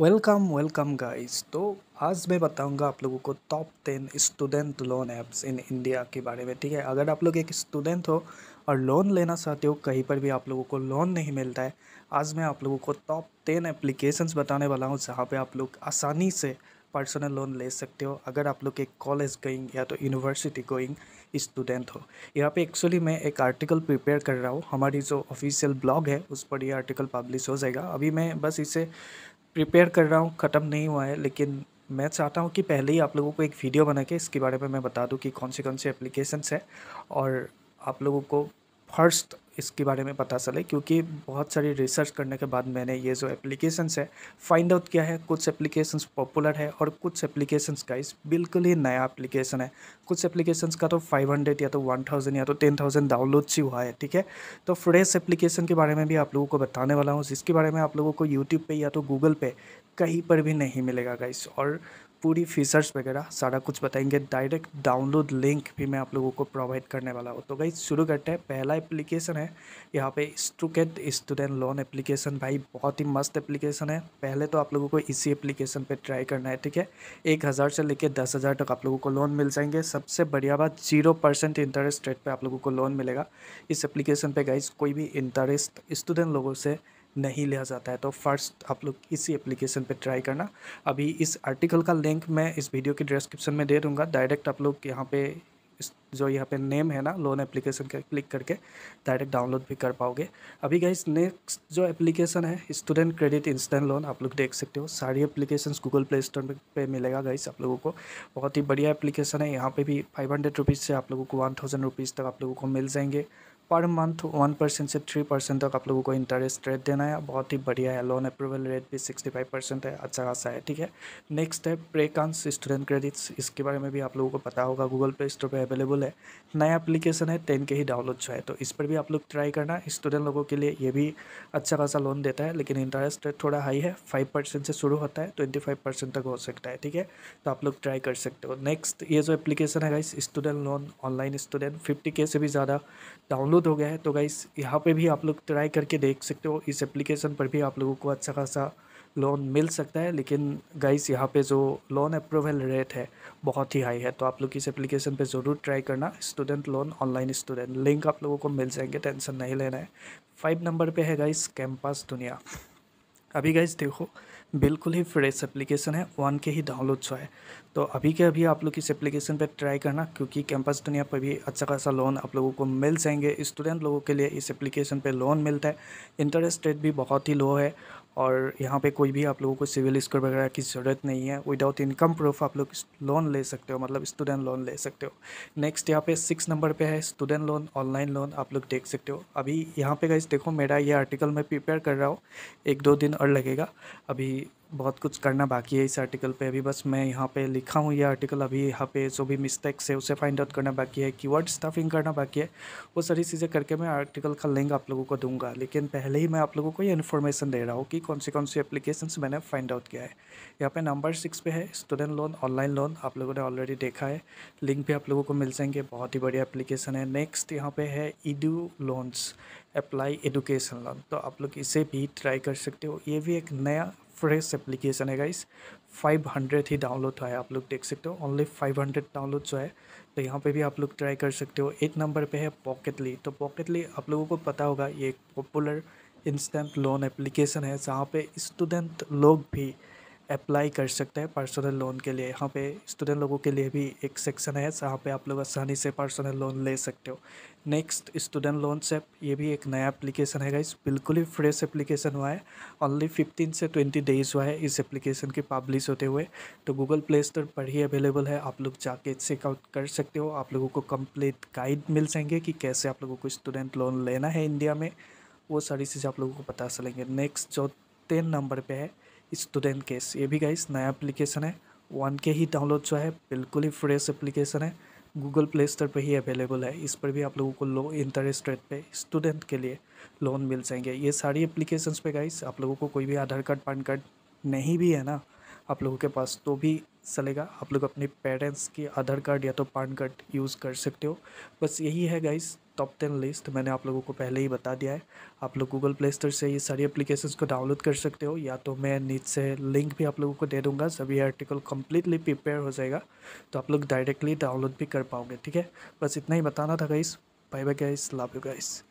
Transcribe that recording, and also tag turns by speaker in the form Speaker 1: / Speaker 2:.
Speaker 1: welcome welcome guys तो आज मैं बताऊंगा आप लोगों को top ten student loan apps in India के बारे में ठीक है अगर आप लोग एक स्टूडेंट हो और लोन लेना चाहते हो कहीं पर भी आप लोगों को लोन नहीं मिलता है आज मैं आप लोगों को टॉप टेन एप्लीकेशंस बताने वाला हूँ जहाँ पे आप लोग आसानी से पर्सनल लोन ले सकते हो अगर आप लोग एक कॉलेज गोइंग या तो यूनिवर्सिटी गोइंग स्टूडेंट हो यहाँ पे एक्चुअली मैं एक आर्टिकल प्रिपेयर कर रहा हूँ हमारी जो ऑफिशियल ब्लॉग है उस पर ये आर्टिकल पब्लिश हो जाएगा अभी मैं बस इसे प्रिपेयर कर रहा हूँ ख़त्म नहीं हुआ है लेकिन मैं चाहता हूँ कि पहले ही आप लोगों को एक वीडियो बना के इसके बारे में मैं बता दूँ कि कौन से कौन से एप्लीकेशंस है और आप लोगों को फर्स्ट इसके बारे में पता चले क्योंकि बहुत सारी रिसर्च करने के बाद मैंने ये जो एप्लीकेशंस है फाइंड आउट किया है कुछ एप्लीकेशंस पॉपुलर है और कुछ एप्लीकेशंस का इस बिल्कुल ही नया एप्लीकेशन है कुछ एप्लीकेशंस का तो 500 या तो 1000 या तो 10000 डाउनलोड्स ही हुआ है ठीक है तो फ्रेश एप्लीकेशन के बारे में भी आप लोगों को बताने वाला हूँ जिसके बारे में आप लोगों को यूट्यूब पर या तो गूगल पे कहीं पर भी नहीं मिलेगा गाइस और पूरी फीचर्स वगैरह सारा कुछ बताएंगे डायरेक्ट डाउनलोड लिंक भी मैं आप लोगों को प्रोवाइड करने वाला हूँ तो गाइज शुरू करते हैं पहला एप्लीकेशन है यहाँ पे स्टूकेट स्टूडेंट लोन एप्लीकेशन भाई बहुत ही मस्त एप्लीकेशन है पहले तो आप लोगों को इसी एप्लीकेशन पे ट्राई करना है ठीक है एक हज़ार से लेकर दस हज़ार तक आप लोगों को लोन मिल जाएंगे सबसे बढ़िया बात जीरो परसेंट इंटरेस्ट रेट पर आप लोगों को लोन मिलेगा इस एप्लीकेशन पर गाइज कोई भी इंटरेस्ट स्टूडेंट लोगों से नहीं लिया जाता है तो फर्स्ट आप लोग इसी एप्लीकेशन पे ट्राई करना अभी इस आर्टिकल का लिंक मैं इस वीडियो के डिस्क्रिप्शन में दे दूँगा डायरेक्ट आप लोग यहाँ पे जो यहाँ पे नेम है ना लोन एप्लीकेशन का क्लिक करके डायरेक्ट डाउनलोड भी कर पाओगे अभी गाइस नेक्स्ट जो एप्लीकेशन है स्टूडेंट क्रेडिट इंस्टेंट लोन आप लोग देख सकते हो सारी एप्लीकेशन गूगल प्ले स्टोर पे मिलेगा गाइस आप लोगों को बहुत ही बढ़िया एप्लीकेशन है यहाँ पे भी फाइव हंड्रेड रुपीज़ से आप लोगों को वन थाउजेंड रुपीज़ तक आप लोगों को मिल जाएंगे पर मंथ वन परसेंट से थ्री परसेंट तक आप लोगों को इंटरेस्ट रेट देना है बहुत ही बढ़िया है लोन अप्रूवल रेट भी सिक्सटी फाइव परसेंट है अच्छा खासा है ठीक है नेक्स्ट है प्रेकांस स्टूडेंट क्रेडिट्स इसके बारे में भी आप लोगों को पता होगा गूगल प्ले स्टोर पर अवेलेबल है नया एप्लीकेशन है टेन के ही डाउनलोड जो है तो इस पर भी आप लोग ट्राई करना स्टूडेंट लोगों के लिए ये भी अच्छा खासा लोन देता है लेकिन इंटरेस्ट रेट थोड़ा हाई है फाइव परसेंट से शुरू होता है ट्वेंटी फाइव परसेंट तक हो सकता है ठीक है तो आप लोग ट्राई कर सकते हो नेक्स्ट ये जो एप्लीकेशन है इस student loan online student fifty K से भी ज़्यादा डाउनलोड डाउनलोड हो गया है तो गाइस यहाँ पे भी आप लोग ट्राई करके देख सकते हो इस एप्लीकेशन पर भी आप लोगों को अच्छा खासा लोन मिल सकता है लेकिन गाइस यहाँ पे जो लोन अप्रूवल रेट है बहुत ही हाई है तो आप लोग इस एप्लीकेशन पे ज़रूर ट्राई करना student loan online student link आप लोगों को मिल जाएंगे टेंशन नहीं लेना है फाइव नंबर पर है गाइस कैंपस दुनिया अभी गाइस देखो बिल्कुल ही फ्रेश एप्लीकेशन है वन के ही डाउनलोड हुआ है तो अभी के अभी आप लोग इस एप्लीकेशन पर ट्राई करना क्योंकि कैंपस दुनिया पर भी अच्छा खासा लोन आप लोगों को मिल जाएंगे स्टूडेंट लोगों के लिए इस एप्लीकेशन पर लोन मिलता है इंटरेस्ट रेट भी बहुत ही लो है और यहाँ पे कोई भी आप लोगों को सिविल स्कोर वगैरह की ज़रूरत नहीं है विदाउट इनकम प्रूफ आप लोग लोन ले सकते हो मतलब स्टूडेंट लोन ले सकते हो नेक्स्ट यहाँ पे सिक्स नंबर पे है स्टूडेंट लोन ऑनलाइन लोन आप लोग देख सकते हो अभी यहाँ पे गई देखो मेरा ये आर्टिकल मैं प्रिपेयर कर रहा हूँ एक दो दिन और लगेगा अभी बहुत कुछ करना बाकी है इस आर्टिकल पे अभी बस मैं यहाँ पे लिखा हूँ यह आर्टिकल अभी यहाँ पे जो भी मिस्टेक्स है उसे फाइंड आउट करना बाकी है कीवर्ड स्टफिंग करना बाकी है वो सारी चीज़ें करके मैं आर्टिकल का लिंक आप लोगों को दूंगा लेकिन पहले ही मैं आप लोगों को ये इन्फॉर्मेशन दे रहा हूँ कि कौन सी कौन सी एप्लीकेशन मैंने फाइंड आउट किया है यहाँ पर नंबर सिक्स पे है स्टूडेंट लोन ऑनलाइन लोन आप लोगों ने ऑलरेडी देखा है लिंक भी आप लोगों को मिल जाएंगे बहुत ही बढ़िया एप्लीकेशन है नेक्स्ट यहाँ पर है edu loans apply education loan तो आप लोग इसे भी ट्राई कर सकते हो ये भी एक नया फ्रेश एप्लीकेशन है गाइस 500 ही डाउनलोड हुआ है आप लोग देख सकते हो ओनली 500 डाउनलोड जो है तो यहाँ पे भी आप लोग ट्राई कर सकते हो एक नंबर पे है पॉकेटली तो पॉकेटली आप लोगों को पता होगा ये एक पॉपुलर इंस्टेंट लोन एप्लीकेशन है जहाँ पे स्टूडेंट लोग भी अप्लाई कर सकते हैं पर्सनल लोन के लिए यहाँ पे स्टूडेंट लोगों के लिए भी एक सेक्शन है जहाँ पे आप लोग आसानी से पर्सनल लोन ले सकते हो नेक्स्ट स्टूडेंट लोन सेप ये भी एक नया एप्लीकेशन है इस बिल्कुल ही फ्रेश एप्लीकेशन हुआ है ओनली फिफ्टीन से ट्वेंटी डेज हुआ है इस एप्लीकेशन के पब्लिश होते हुए तो गूगल प्ले स्टोर पर ही अवेलेबल है आप लोग जाके चेकआउट कर सकते हो आप लोगों को कम्प्लीट गाइड मिल जाएंगे कि कैसे आप लोगों को स्टूडेंट लोन लेना है इंडिया में वो सारी चीज़ें आप लोगों को पता चलेंगे नेक्स्ट जो टेन नंबर पर है स्टूडेंट केस ये भी गाइस नया एप्लीकेशन है वन के ही डाउनलोड जो है बिल्कुल ही फ्रेश एप्लीकेशन है गूगल प्ले स्टोर पर ही अवेलेबल है इस पर भी आप लोगों को लो इंटरेस्ट रेट पे स्टूडेंट के लिए लोन मिल जाएंगे ये सारी एप्लीकेशंस पे गाइस आप लोगों को कोई भी आधार कार्ड पैन कार्ड नहीं भी है ना आप लोगों के पास तो भी चलेगा आप लोग अपने पेरेंट्स के आधार कार्ड या तो पैन कार्ड यूज़ कर सकते हो बस यही है गाइस टॉप टेन लिस्ट मैंने आप लोगों को पहले ही बता दिया है आप लोग गूगल प्ले स्टोर से ये सारी अप्लीकेशन को डाउनलोड कर सकते हो या तो मैं नीचे से लिंक भी आप लोगों को दे दूंगा सभी आर्टिकल कम्प्लीटली प्रिपेयर हो जाएगा तो आप लोग डायरेक्टली डाउनलोड भी कर पाओगे ठीक है बस इतना ही बताना था guys bye bye guys love you guys